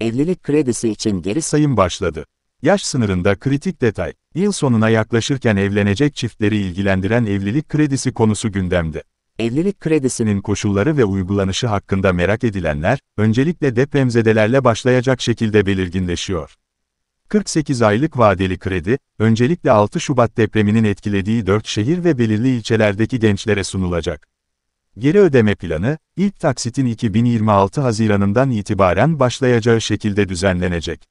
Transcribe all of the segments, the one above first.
Evlilik kredisi için geri sayım başladı. Yaş sınırında kritik detay. Yıl sonuna yaklaşırken evlenecek çiftleri ilgilendiren evlilik kredisi konusu gündemde. Evlilik kredisinin koşulları ve uygulanışı hakkında merak edilenler, öncelikle depremzedelerle başlayacak şekilde belirginleşiyor. 48 aylık vadeli kredi, öncelikle 6 Şubat depreminin etkilediği 4 şehir ve belirli ilçelerdeki gençlere sunulacak. Geri ödeme planı, ilk taksitin 2026 Haziran'ından itibaren başlayacağı şekilde düzenlenecek.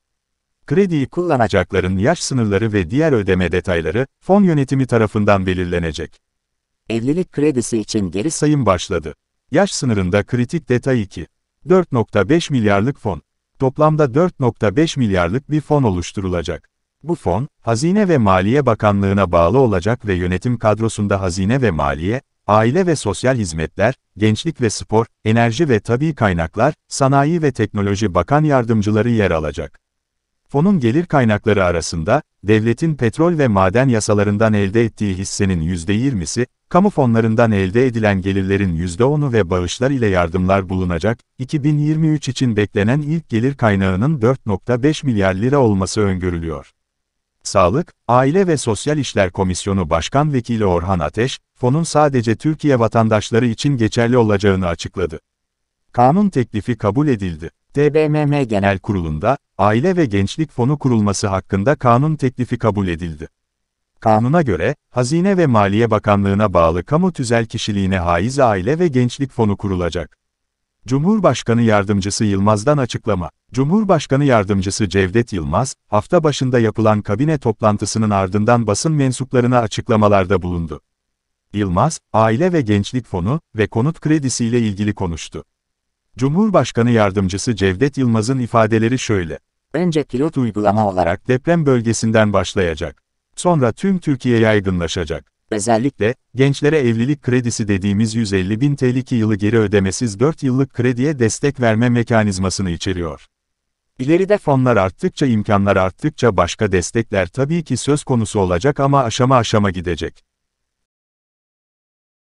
Krediyi kullanacakların yaş sınırları ve diğer ödeme detayları, fon yönetimi tarafından belirlenecek. Evlilik kredisi için geri sayım başladı. Yaş sınırında kritik detay 2. 4.5 milyarlık fon. Toplamda 4.5 milyarlık bir fon oluşturulacak. Bu fon, Hazine ve Maliye Bakanlığı'na bağlı olacak ve yönetim kadrosunda Hazine ve Maliye, aile ve sosyal hizmetler, gençlik ve spor, enerji ve tabi kaynaklar, sanayi ve teknoloji bakan yardımcıları yer alacak. Fonun gelir kaynakları arasında, devletin petrol ve maden yasalarından elde ettiği hissenin %20'si, kamu fonlarından elde edilen gelirlerin %10'u ve bağışlar ile yardımlar bulunacak, 2023 için beklenen ilk gelir kaynağının 4.5 milyar lira olması öngörülüyor. Sağlık, Aile ve Sosyal İşler Komisyonu Başkan Vekili Orhan Ateş, fonun sadece Türkiye vatandaşları için geçerli olacağını açıkladı. Kanun teklifi kabul edildi. TBMM Genel Kurulu'nda, Aile ve Gençlik Fonu kurulması hakkında kanun teklifi kabul edildi. Kanuna göre, Hazine ve Maliye Bakanlığı'na bağlı kamu tüzel kişiliğine haiz aile ve gençlik fonu kurulacak. Cumhurbaşkanı Yardımcısı Yılmaz'dan açıklama. Cumhurbaşkanı Yardımcısı Cevdet Yılmaz, hafta başında yapılan kabine toplantısının ardından basın mensuplarına açıklamalarda bulundu. Yılmaz, Aile ve Gençlik Fonu ve konut kredisi ile ilgili konuştu. Cumhurbaşkanı Yardımcısı Cevdet Yılmaz'ın ifadeleri şöyle. Önce pilot uygulama olarak deprem bölgesinden başlayacak. Sonra tüm Türkiye yaygınlaşacak. Özellikle, gençlere evlilik kredisi dediğimiz 150 bin TL'lik yılı geri ödemesiz 4 yıllık krediye destek verme mekanizmasını içeriyor. İleride fonlar arttıkça imkanlar arttıkça başka destekler tabii ki söz konusu olacak ama aşama aşama gidecek.